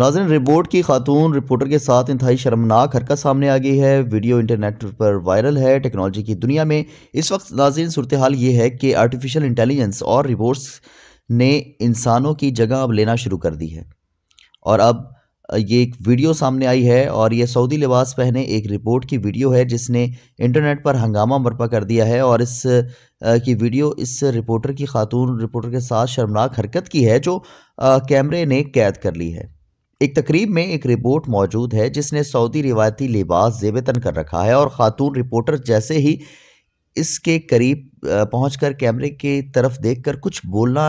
नाजन report की खातून reporter के साथ इंतहाई शर्मनाक हरकत सामने आ गई है वीडियो इंटरनेट पर वायरल है टेक्नोलॉजी की दुनिया में इस वक्त नाजिन सूरत हाल ये है कि आर्टिफिशियल इंटेलिजेंस और रिपोर्ट्स ने इंसानों की जगह अब लेना शुरू कर दी है और अब ये एक वीडियो सामने आई है और ये सऊदी लिबास पहने एक रिपोर्ट की वीडियो है जिसने इंटरनेट पर हंगामा बरपा कर दिया है और इस की वीडियो इस रिपोर्टर की खातून रिपोर्टर के साथ शर्मनाक हरकत की है जो कैमरे ने कैद कर ली है एक तकरीब में एक रिपोर्ट मौजूद है जिसने सऊदी रिवायती लिबास जेब तन कर रखा है और ख़ातून रिपोर्टर जैसे ही इसके करीब पहुंचकर कैमरे की तरफ देखकर कुछ बोलना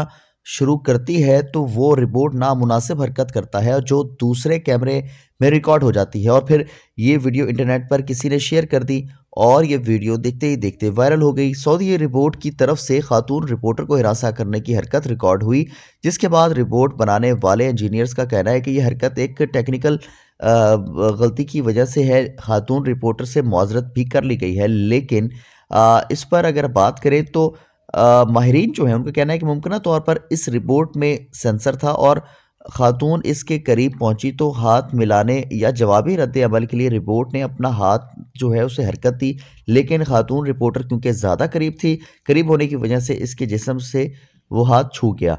शुरू करती है तो वो रिपोर्ट नामुनासिब हरकत करता है और जो दूसरे कैमरे में रिकॉर्ड हो जाती है और फिर ये वीडियो इंटरनेट पर किसी ने शेयर कर दी और ये वीडियो देखते ही देखते वायरल हो गई सऊदी रिपोर्ट की तरफ से खातून रिपोर्टर को हिरासा करने की हरकत रिकॉर्ड हुई जिसके बाद रिपोर्ट बनाने वाले इंजीनियर्स का कहना है कि यह हरकत एक टेक्निकल गलती की वजह से है खातून रिपोर्टर से माजरत भी कर ली गई है लेकिन इस पर अगर बात करें तो माहरीन जो है उनका कहना है कि मुमकिन तौर पर इस रिपोर्ट में सेंसर था और खातून इसके करीब पहुंची तो हाथ मिलाने या जवाबी रद्द अमल के लिए रिपोर्ट ने अपना हाथ जो है उसे हरकत दी लेकिन खातून रिपोर्टर क्योंकि ज़्यादा करीब थी करीब होने की वजह से इसके जिसम से वो हाथ छू गया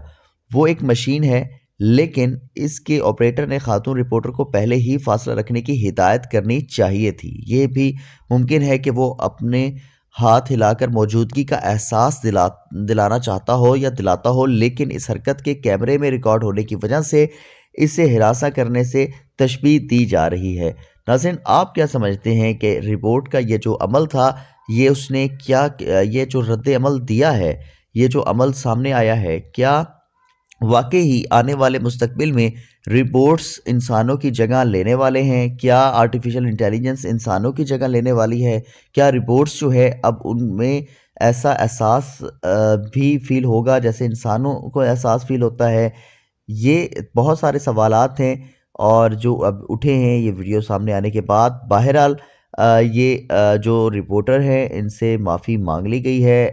वो एक मशीन है लेकिन इसके ऑपरेटर ने खातून रिपोर्टर को पहले ही फासला रखने की हिदायत करनी चाहिए थी ये भी मुमकिन है कि वो अपने हाथ हिलाकर मौजूदगी का एहसास दिला दिलाना चाहता हो या दिलाता हो लेकिन इस हरकत के कैमरे में रिकॉर्ड होने की वजह से इसे हिरासा करने से तशबी दी जा रही है नाजिन आप क्या समझते हैं कि रिपोर्ट का ये जो अमल था ये उसने क्या ये जो रद्द अमल दिया है ये जो अमल सामने आया है क्या वाकई ही आने वाले मुस्तकबिल में रिपोर्ट्स इंसानों की जगह लेने वाले हैं क्या आर्टिफिशियल इंटेलिजेंस इंसानों की जगह लेने वाली है क्या रिपोर्ट्स जो है अब उनमें ऐसा एहसास भी फील होगा जैसे इंसानों को एहसास फील होता है ये बहुत सारे सवाल हैं और जो अब उठे हैं ये वीडियो सामने आने के बाद बहरहाल ये जो रिपोर्टर हैं इनसे माफ़ी मांग ली गई है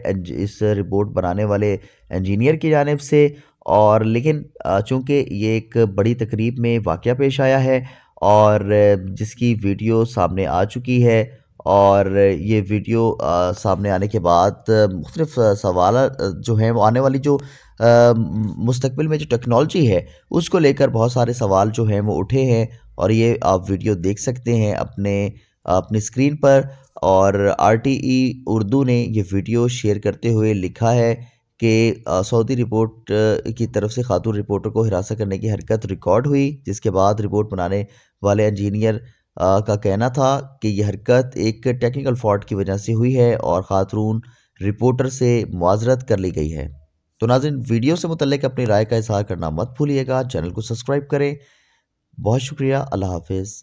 इस रिपोर्ट बनाने वाले इंजीनियर की जानब से और लेकिन चूँकि ये एक बड़ी तकरीब में वाक़ पेश आया है और जिसकी वीडियो सामने आ चुकी है और ये वीडियो सामने आने के बाद मुख्तफ सवाल जो हैं वो आने वाली जो मुस्तबिल में जो टेक्नोलॉजी है उसको लेकर बहुत सारे सवाल जो हैं वो उठे हैं और ये आप वीडियो देख सकते हैं अपने अपनी स्क्रीन पर और आर टी ई उर्दू ने ये वीडियो शेयर करते हुए लिखा है कि सऊदी रिपोर्ट की तरफ से खातून रिपोर्टर को हिरासत करने की हरकत रिकॉर्ड हुई जिसके बाद रिपोर्ट बनाने वाले इंजीनियर का कहना था कि यह हरकत एक टेक्निकल फॉल्ट की वजह से हुई है और खातून रिपोर्टर से मुआजरत कर ली गई है तो नाजिन वीडियो से मुतल अपनी राय का इजहार करना मत भूलिएगा चैनल को सब्सक्राइब करें बहुत शुक्रिया अल्लाह हाफिज़